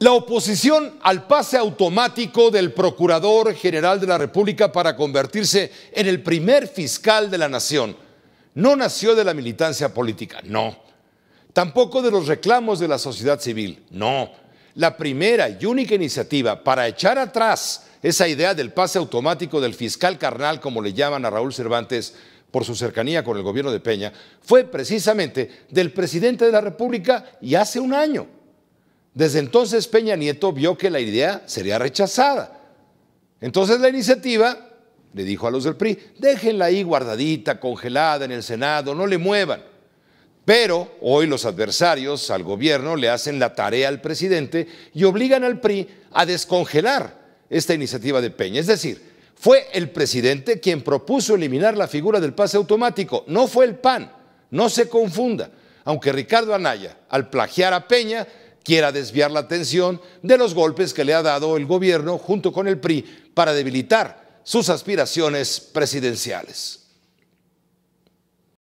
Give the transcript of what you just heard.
La oposición al pase automático del Procurador General de la República para convertirse en el primer fiscal de la nación no nació de la militancia política, no. Tampoco de los reclamos de la sociedad civil, no. La primera y única iniciativa para echar atrás esa idea del pase automático del fiscal carnal, como le llaman a Raúl Cervantes, por su cercanía con el gobierno de Peña, fue precisamente del presidente de la República y hace un año, desde entonces Peña Nieto vio que la idea sería rechazada. Entonces la iniciativa, le dijo a los del PRI, déjenla ahí guardadita, congelada en el Senado, no le muevan. Pero hoy los adversarios al gobierno le hacen la tarea al presidente y obligan al PRI a descongelar esta iniciativa de Peña. Es decir, fue el presidente quien propuso eliminar la figura del pase automático, no fue el PAN, no se confunda. Aunque Ricardo Anaya, al plagiar a Peña, quiera desviar la atención de los golpes que le ha dado el gobierno junto con el PRI para debilitar sus aspiraciones presidenciales.